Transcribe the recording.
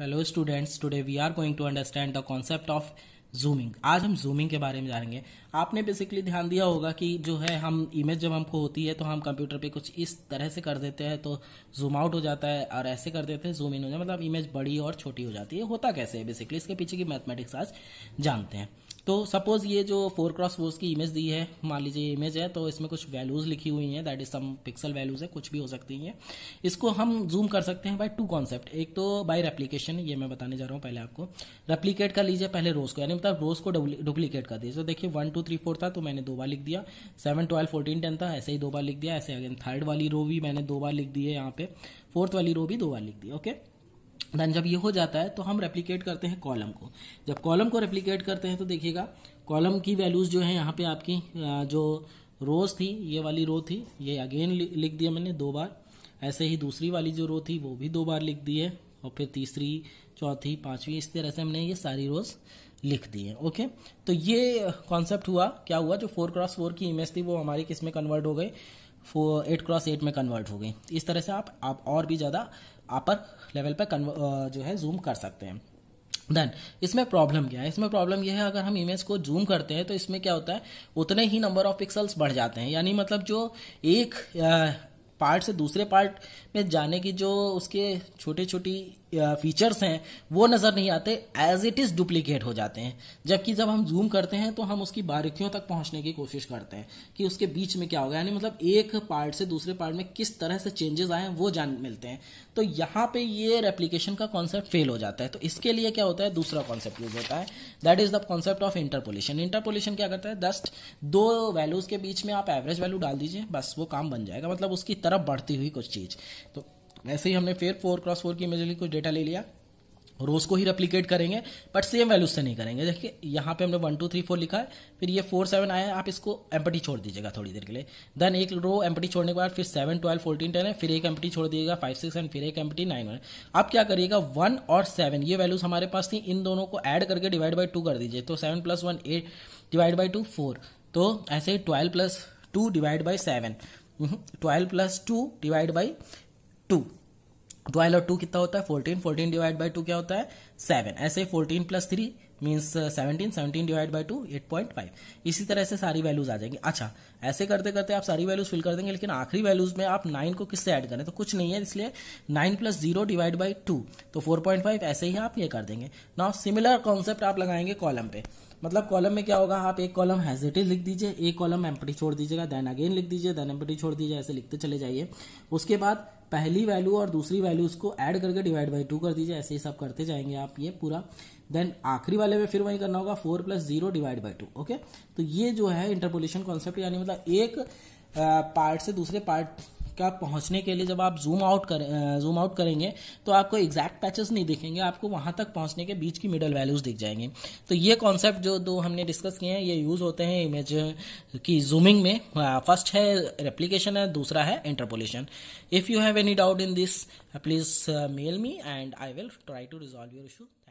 Hello students today we are going to understand the concept of zooming आज हम zooming के बारे में जानेंगे आपने बेसिकली ध्यान दिया होगा कि जो है हम इमेज जब हमको होती है तो हम कंप्यूटर पे कुछ इस तरह से कर देते हैं तो जूम आउट हो जाता है और ऐसे कर देते हैं जूम इन हो जाता है मतलब इमेज बड़ी और छोटी हो जाती है होता कैसे है बेसिकली इसके पीछे की मैथमेटिक्स आज जानते हैं तो सपोज ये जो फोर क्रॉस फोर्स की इमेज दी है मान लीजिए इमेज है तो इसमें कुछ वैल्यूज लिखी हुई हैं that is some pixel values है कुछ भी हो सकती हैं इसको हम जूम कर सकते हैं बाय टू कॉन्सेप्ट एक तो बाय रेप्लीकेशन ये मैं बताने जा रहा हूँ पहले आपको रेप्लीकेट कर लीजिए पहले रोज को यानी मतलब रोज को डुप्लीकेट कर दीजिए तो देखिए वन टू थ्री फोर था तो मैंने दो बार लिख दिया सेवन ट्वेल्व फोर्टीन टेन था ऐसे ही दो बार लिख दिया ऐसे अगेन थर्ड वाली रो भी मैंने दो बार लिख दी है यहाँ पे फोर्थ वाली रो भी दो बार लिख दी ओके okay? देन जब ये हो जाता है तो हम रेप्लीकेट करते हैं कॉलम को जब कॉलम को रेप्लीकेट करते हैं तो देखिएगा कॉलम की वैल्यूज जो है यहाँ पे आपकी जो रोज थी ये वाली रो थी ये अगेन लिख दिया मैंने दो बार ऐसे ही दूसरी वाली जो रो थी वो भी दो बार लिख दी है और फिर तीसरी चौथी पांचवी इस तरह से हमने ये सारी रोज लिख दी है ओके तो ये कॉन्सेप्ट हुआ क्या हुआ जो फोर क्रॉस फोर की इमेज थी वो हमारी किस में कन्वर्ट हो गई एट क्रॉस एट में कन्वर्ट हो गई तो इस तरह से आप आप और भी ज़्यादा अपर लेवल पर जो है जूम कर सकते हैं देन इसमें प्रॉब्लम क्या है इसमें प्रॉब्लम यह है अगर हम इमेज को जूम करते हैं तो इसमें क्या होता है उतने ही नंबर ऑफ पिक्सल्स बढ़ जाते हैं यानी मतलब जो एक पार्ट से दूसरे पार्ट में जाने की जो उसके छोटे छोटी फीचर्स हैं वो नज़र नहीं आते एज इट इज़ डुप्लीकेट हो जाते हैं जबकि जब हम जूम करते हैं तो हम उसकी बारीकियों तक पहुंचने की कोशिश करते हैं कि उसके बीच में क्या होगा यानी मतलब एक पार्ट से दूसरे पार्ट में किस तरह से चेंजेस आए हैं वो जान मिलते हैं तो यहाँ पे ये रेप्लीकेशन का कॉन्सेप्ट फेल हो जाता है तो इसके लिए क्या होता है दूसरा कॉन्सेप्ट यूज होता है that is the concept of interpolation interpolation क्या करता है दस्ट दो वैल्यूज के बीच में आप एवरेज वैल्यू डाल दीजिए बस वो काम बन जाएगा मतलब उसकी तरफ बढ़ती हुई कुछ चीज़ तो वैसे ही हमने फिर फोर क्रॉस फोर की इमेजली कुछ डेटा ले लिया रोज को ही रेप्लीकेट करेंगे बट सेम वैल्यू से नहीं करेंगे देखिए यहाँ पे हमने वन टू थ्री फोर लिखा है फिर ये फोर सेवन आया है आप इसको एम्पटी छोड़ दीजिएगा थोड़ी देर के लिए देन एक रो एम्पटी छोड़ने के बाद फिर सेवन ट्वेल्व फोर्टीन टेन है फिर एक एम्पटी छोड़ दीजिएगा फाइव सिक्स एंड फिर एक एम्पटी नाइन वन आप क्या करिएगा वन और सेवन ये वैल्यूज हमारे पास थी इन दोनों को एड करके डिवाइड बाई टू कर दीजिए तो seven plus one eight divide by two four तो ऐसे ही twelve plus two divide by seven twelve plus two divide by two twelve और टू कितना होता है fourteen fourteen divide by two क्या होता है सेवन ऐसे fourteen plus three means seventeen seventeen divide by two eight point five इसी तरह से सारी वैल्यूज आ जाएंगी अच्छा ऐसे करते करते आप सारी वैल्यूज फिल कर देंगे लेकिन आखिरी वैल्यूज में आप नाइन को किससे ऐड करें तो कुछ नहीं है इसलिए nine plus zero divide by two तो फोर पॉइंट फाइव ऐसे ही आप ये कर देंगे नाउ सिमिलर कॉन्सेप्ट आप लगाएंगे कॉलम पे मतलब कॉलम में क्या होगा आप एक कॉलम हैज लिख दीजिए एक कॉलम एम्पटी छोड़ दीजिएगा देन अगेन लिख दीजिए देन एम्पटी छोड़ दीजिए ऐसे लिखते चले जाइए उसके बाद पहली वैल्यू और दूसरी वैल्यू उसको एड करके डिवाइड बाई टू कर दीजिए ऐसे ही सब करते जाएंगे आप ये पूरा देन आखिरी वाले में फिर वही करना होगा four plus zero divide by two okay तो ये जो है इंटरपोलेशन कॉन्सेप्ट यानी मतलब एक पार्ट से दूसरे पार्ट का पहुंचने के लिए जब आप जूम आउट कर जूम आउट करेंगे तो आपको एग्जैक्ट पैचेस नहीं दिखेंगे आपको वहां तक पहुंचने के बीच की मिडल वैल्यूज दिख जाएंगे तो ये कॉन्सेप्ट जो दो हमने डिस्कस किए हैं ये यूज होते हैं इमेज की जूमिंग में फर्स्ट है रेप्लीकेशन है दूसरा है interpolation if you have any doubt in this please mail me and I will try to resolve your issue